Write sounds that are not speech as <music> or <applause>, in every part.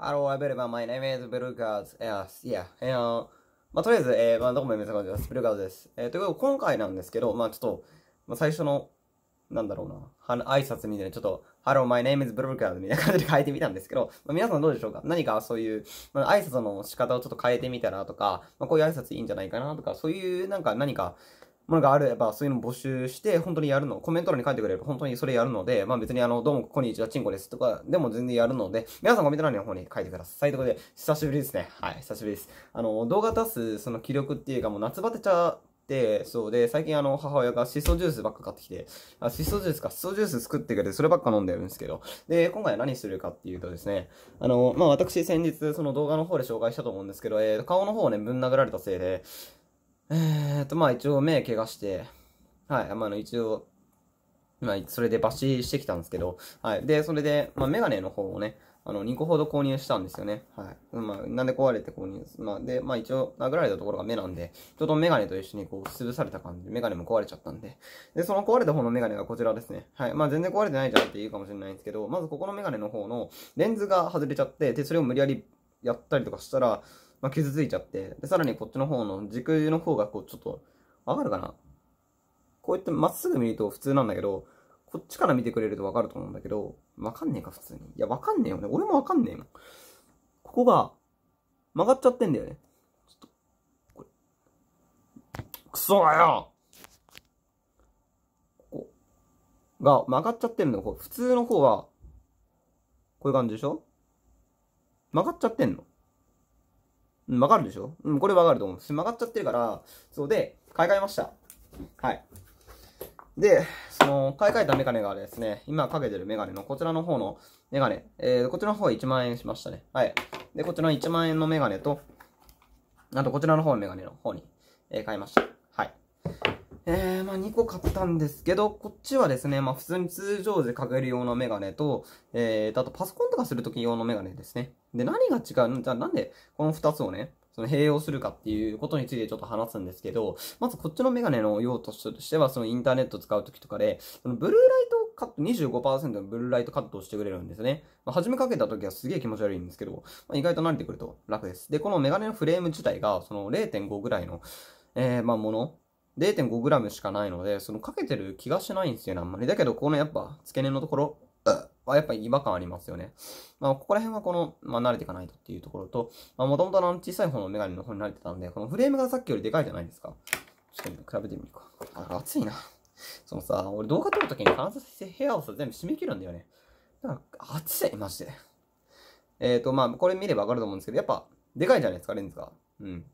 Hello everyone, my name is ブルーカーズ。y e a えー、まあ、とりあえず、えー、まあ、どこも皆さんこんにちは、ブルーカーズです。えー、ということで、今回なんですけど、まあ、ちょっと、まあ、最初の、なんだろうな、は挨拶みたいな、ちょっと、Hello, my name is ブルーカーズみたいな感じで変えてみたんですけど、<laughs> まあ、皆さんどうでしょうか何かそういう、まあ、挨拶の仕方をちょっと変えてみたらとか、まあ、こういう挨拶いいんじゃないかなとか、そういう、なんか何か、ものがあれば、そういうの募集して、本当にやるの、コメント欄に書いてくれれば、本当にそれやるので、まあ別にあの、どうもこんにちは、チンコですとか、でも全然やるので、皆さんコメント欄の方に書いてください。ということで、久しぶりですね。はい、久しぶりです。あの、動画出す、その気力っていうか、もう夏バテちゃって、そうで、最近あの、母親がシソジュースばっか買ってきて、あ、シソジュースか、シソジュース作ってくれて、そればっか飲んでるんですけど、で、今回は何するかっていうとですね、あの、まあ、私先日、その動画の方で紹介したと思うんですけど、えー、顔の方をね、ぶん殴られたせいで、えー、っと、まあ一応目怪我して、はい、まあ一応、まあそれで抜歯してきたんですけど、はい。で、それで、まあメガネの方をね、あの、2個ほど購入したんですよね。はい。まあ、なんで壊れて購入まあ、で、まあ一応、殴られたところが目なんで、ちょっとメガネと一緒にこう、潰された感じで、メガネも壊れちゃったんで。で、その壊れた方のメガネがこちらですね。はい。まあ全然壊れてないじゃんって言うかもしれないんですけど、まずここのメガネの方のレンズが外れちゃって、で、それを無理やりやったりとかしたら、まあ、傷ついちゃって、で、さらにこっちの方の軸の方がこうちょっと、わかるかなこうやってまっすぐ見ると普通なんだけど、こっちから見てくれるとわかると思うんだけど、わかんねえか普通に。いや、わかんねえよね。俺もわかんねえもん。ここが曲がっちゃってんだよね。ちょっと、これ。クソがよここが曲がっちゃってんの。これ普通の方は、こういう感じでしょ曲がっちゃってんの。うん、わかるでしょうん、これわかると思う。曲がっちゃってるから、そうで、買い替えました。はい。で、その、買い替えたメガネがですね、今かけてるメガネのこちらの方のメガネ、えー、こちらの方1万円しましたね。はい。で、こちらの1万円のメガネと、あとこちらの方のメガネの方に、えー、買いました。はい。えー、まあ2個買ったんですけど、こっちはですね、まあ普通に通常時かける用のメガネと、えー、あとパソコンとかするとき用のメガネですね。で、何が違うじゃあなんでこの二つをね、その併用するかっていうことについてちょっと話すんですけど、まずこっちのメガネの用途としては、そのインターネット使うときとかで、そのブルーライトカット、25%のブルーライトカットをしてくれるんですね。まあ、初めかけたときはすげえ気持ち悪いんですけど、まあ、意外と慣れてくると楽です。で、このメガネのフレーム自体が、その0.5ぐらいの、えー、まあ、もの 0.5g しかないので、そのかけてる気がしないんですよね、あんまり。だけど、このやっぱ、付け根のところ、はやっぱり違和感ありますよね。まあ、ここら辺はこの、まあ、慣れていかないとっていうところと、まあ、もともとの小さい方のメガネの方に慣れてたんで、このフレームがさっきよりでかいじゃないですか。ちょっと比べてみるか。あ、暑いな。そのさ、俺動画撮るときに観察して部屋をさ、全部締め切るんだよね。だから、暑い、マジで。えっ、ー、と、まあ、これ見ればわかると思うんですけど、やっぱ、でかいじゃないですか、レンズが。うん。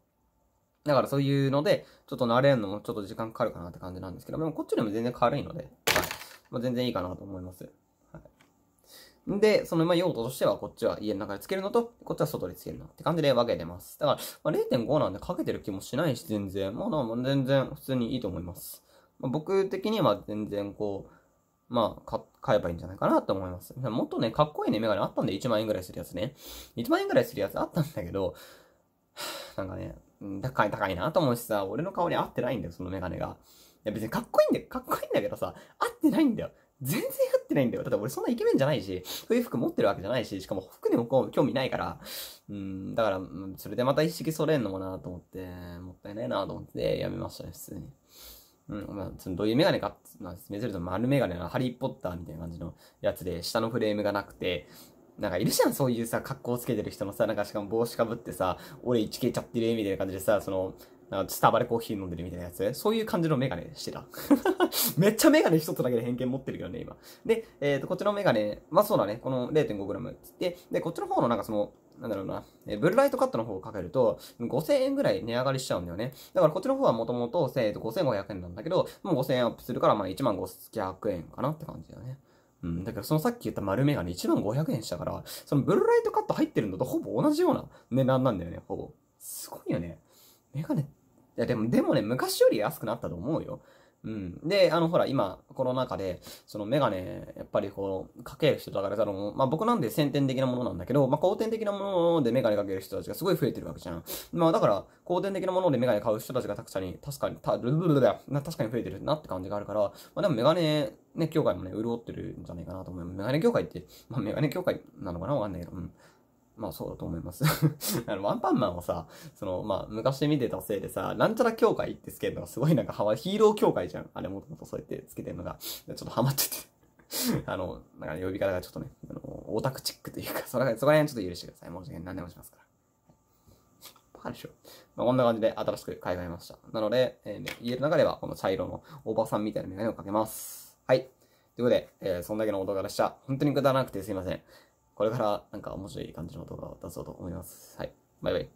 だからそういうので、ちょっと慣れるのもちょっと時間かかるかなって感じなんですけど、でもこっちでも全然軽いので、はい。まあ、全然いいかなと思います。で、その、ま、用途としては、こっちは家の中でつけるのと、こっちは外でつけるのって感じで分けてます。だから、まあ、0.5なんでかけてる気もしないし、全然。まあ、まあ、全然普通にいいと思います。まあ、僕的には全然こう、まあ、買えばいいんじゃないかなと思います。もっとね、かっこいいね、メガネあったんで1万円ぐらいするやつね。1万円ぐらいするやつあったんだけど、<sighs> なんかね、高い高いなと思うしさ、俺の顔に合ってないんだよ、そのメガネが。いや別にかっこいいんだよ、かっこいいんだけどさ、合ってないんだよ。全然やってないんだよ。だって俺そんなイケメンじゃないし、そういう服持ってるわけじゃないし、しかも服にも興味ないから、うん、だから、それでまた一式それんのもなと思って、もったいないなと思って、やめましたね、普通に。うん、まあ、そのどういうメガネかって目うると、丸メガネのハリーポッターみたいな感じのやつで、下のフレームがなくて、なんかいるじゃん、そういうさ、格好つけてる人のさ、なんかしかも帽子かぶってさ、俺一チちゃってるみたいな感じでさ、その、スタバでコーヒー飲んでるみたいなやつそういう感じのメガネしてた。<laughs> めっちゃメガネ一つだけで偏見持ってるけどね、今。で、えっ、ー、と、こっちのメガネ、まあそうだね、この 0.5g つって、で、こっちの方のなんかその、なんだろうな、えブルーライトカットの方をかけると、5000円ぐらい値上がりしちゃうんだよね。だからこっちの方はもともと5500円なんだけど、もう5000円アップするから、まあ1万500円かなって感じだよね。うん、だからそのさっき言った丸メガネ1万500円したから、そのブルーライトカット入ってるのとほぼ同じような値段なんだよね、ほぼ。すごいよね。メガネっいや、でも、でもね、昔より安くなったと思うよ。うん。で、あの、ほら、今、この中で、そのメガネ、やっぱりこう、かける人だから、あの、まあ、僕なんで先天的なものなんだけど、まあ、後天的なものでメガネかける人たちがすごい増えてるわけじゃん。まあ、だから、後天的なものでメガネ買う人たちがたくさんに、確かに、た、ルルルルだよ。確かに増えてるなって感じがあるから、まあ、でもメガネ、ね、業界もね、潤ってるんじゃないかなと思う。メガネ業界って、まあ、メガネ業界なのかなわかんないけど、うん。まあそうだと思います <laughs> あの、ワンパンマンをさ、その、まあ昔見てたせいでさ、なんちゃら協会ってつけるのがすごいなんかハマ、ヒーロー協会じゃん。あれもともとそうやってつけてるのが、ちょっとハマってて <laughs> あの、なんか呼び方がちょっとね、あの、オタクチックというか、そら、そこら辺ちょっと許してください。申し訳ない。何でもしますから。パるでしょ。まあ、こんな感じで新しく買い替えました。なので、えー、ね、家の中ではこの茶色のおばさんみたいなメガネをかけます。はい。ということで、えー、そんだけの音動画でした。本当にくだらなくてすいません。これからなんか面白い感じの動画を出そうと思います。はい。バイバイ。